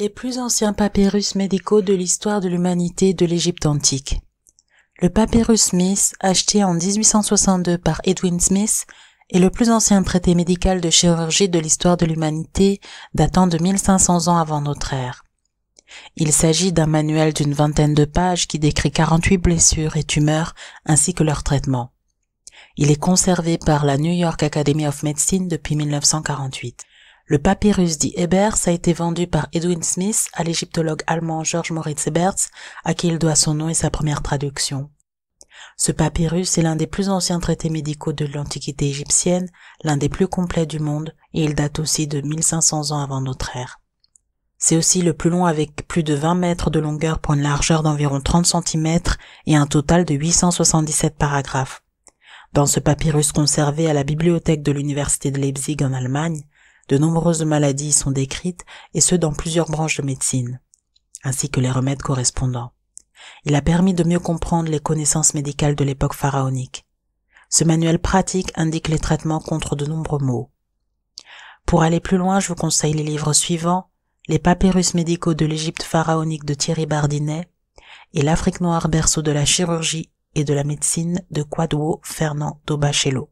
Les plus anciens papyrus médicaux de l'histoire de l'humanité de l'Égypte antique. Le papyrus Smith, acheté en 1862 par Edwin Smith, est le plus ancien traité médical de chirurgie de l'histoire de l'humanité datant de 1500 ans avant notre ère. Il s'agit d'un manuel d'une vingtaine de pages qui décrit 48 blessures et tumeurs ainsi que leur traitement. Il est conservé par la New York Academy of Medicine depuis 1948. Le papyrus dit Eberts a été vendu par Edwin Smith à l'égyptologue allemand George Moritz Eberts, à qui il doit son nom et sa première traduction. Ce papyrus est l'un des plus anciens traités médicaux de l'Antiquité égyptienne, l'un des plus complets du monde, et il date aussi de 1500 ans avant notre ère. C'est aussi le plus long avec plus de 20 mètres de longueur pour une largeur d'environ 30 cm et un total de 877 paragraphes. Dans ce papyrus conservé à la bibliothèque de l'Université de Leipzig en Allemagne, de nombreuses maladies sont décrites et ce dans plusieurs branches de médecine, ainsi que les remèdes correspondants. Il a permis de mieux comprendre les connaissances médicales de l'époque pharaonique. Ce manuel pratique indique les traitements contre de nombreux maux. Pour aller plus loin, je vous conseille les livres suivants, Les papyrus médicaux de l'Égypte pharaonique de Thierry Bardinet et L'Afrique noire berceau de la chirurgie et de la médecine de Quadwo Fernand Dobachello.